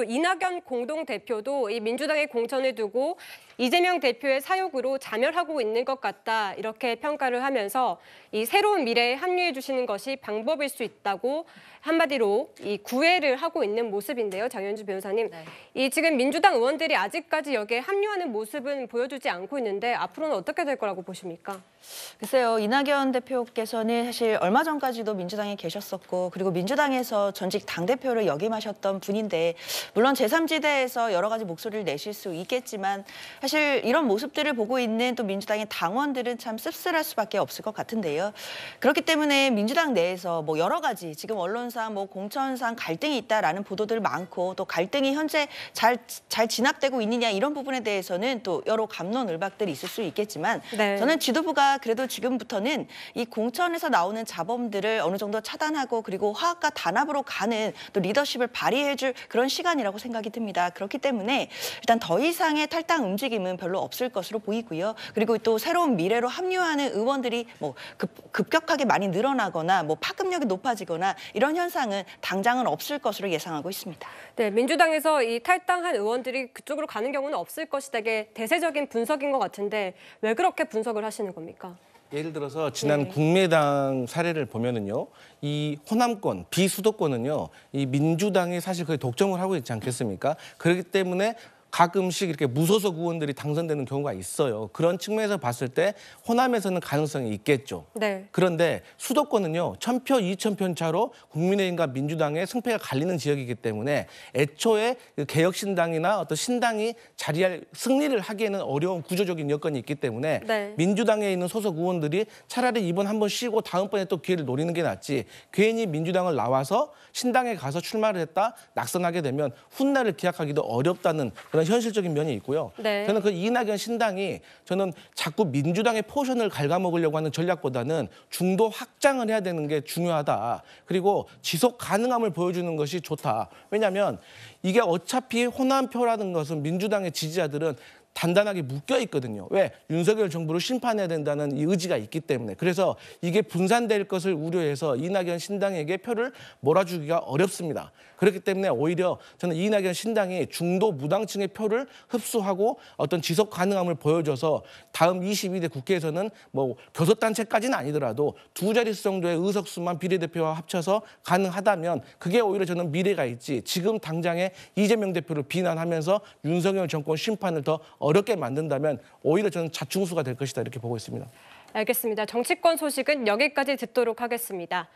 또 이낙연 공동대표도 이 민주당의 공천을 두고 이재명 대표의 사욕으로 자멸하고 있는 것 같다 이렇게 평가를 하면서 이 새로운 미래에 합류해 주시는 것이 방법일 수 있다고 한마디로 이 구애를 하고 있는 모습인데요. 장현주 변호사님. 네. 이 지금 민주당 의원들이 아직까지 여기에 합류하는 모습은 보여주지 않고 있는데 앞으로는 어떻게 될 거라고 보십니까? 글쎄요. 이낙연 대표께서는 사실 얼마 전까지도 민주당에 계셨었고 그리고 민주당에서 전직 당대표를 역임하셨던 분인데 물론 제3지대에서 여러 가지 목소리를 내실 수 있겠지만 사실 이런 모습들을 보고 있는 또 민주당의 당원들은 참 씁쓸할 수밖에 없을 것 같은데요. 그렇기 때문에 민주당 내에서 뭐 여러 가지 지금 언론상 뭐 공천상 갈등이 있다라는 보도들 많고 또 갈등이 현재 잘, 잘 진압되고 있느냐 이런 부분에 대해서는 또 여러 감론을박들이 있을 수 있겠지만 네. 저는 지도부가 그래도 지금부터는 이 공천에서 나오는 자범들을 어느 정도 차단하고 그리고 화학과 단합으로 가는 또 리더십을 발휘해줄 그런 시간이 시간이라고 생각이 듭니다. 그렇기 때문에 일단 더 이상의 탈당 움직임은 별로 없을 것으로 보이고요. 그리고 또 새로운 미래로 합류하는 의원들이 뭐 급, 격하게 많이 늘어나거나 뭐 파급력이 높아지거나 이런 현상은 당장은 없을 것으로 예상하고 있습니다. 네, 민주당에서 이 탈당한 의원들이 그쪽으로 가는 경우는 없을 것이다게 대세적인 분석인 것 같은데 왜 그렇게 분석을 하시는 겁니까? 예를 들어서 네. 지난 네. 국민의당 사례를 보면은요, 이 호남권 비수도권은요, 이 민주당이 사실 거의 독점을 하고 있지 않겠습니까? 그렇기 때문에 가끔씩 이렇게 무소속 의원들이 당선되는 경우가 있어요. 그런 측면에서 봤을 때 호남에서는 가능성이 있겠죠. 네. 그런데 수도권은요. 천표, 이천표 차로 국민의힘과 민주당의 승패가 갈리는 지역이기 때문에 애초에 그 개혁신당이나 어떤 신당이 자리할 승리를 하기에는 어려운 구조적인 여건이 있기 때문에 네. 민주당에 있는 소속 의원들이 차라리 이번 한 번 쉬고 다음번에 또 기회를 노리는 게 낫지 괜히 민주당을 나와서 신당에 가서 출마를 했다 낙선하게 되면 훗날을 기약하기도 어렵다는 그런 그런 현실적인 면이 있고요. 네. 저는 그 이낙연 신당이 저는 자꾸 민주당의 포션을 갉아먹으려고 하는 전략보다는 중도 확장을 해야 되는 게 중요하다. 그리고 지속 가능함을 보여주는 것이 좋다. 왜냐하면 이게 어차피 호남표라는 것은 민주당의 지지자들은 단단하게 묶여 있거든요. 왜? 윤석열 정부를 심판해야 된다는 이 의지가 있기 때문에. 그래서 이게 분산될 것을 우려해서 이낙연 신당에게 표를 몰아주기가 어렵습니다. 그렇기 때문에 오히려 저는 이낙연 신당이 중도 무당층의 표를 흡수하고 어떤 지속 가능함을 보여줘서 다음 22대 국회에서는 뭐 교섭단체까지는 아니더라도 두 자릿수 정도의 의석수만 비례대표와 합쳐서 가능하다면 그게 오히려 저는 미래가 있지 지금 당장에 이재명 대표를 비난하면서 윤석열 정권 심판을 더 어렵게 만든다면 오히려 저는 자충수가 될 것이다 이렇게 보고 있습니다. 알겠습니다. 정치권 소식은 여기까지 듣도록 하겠습니다.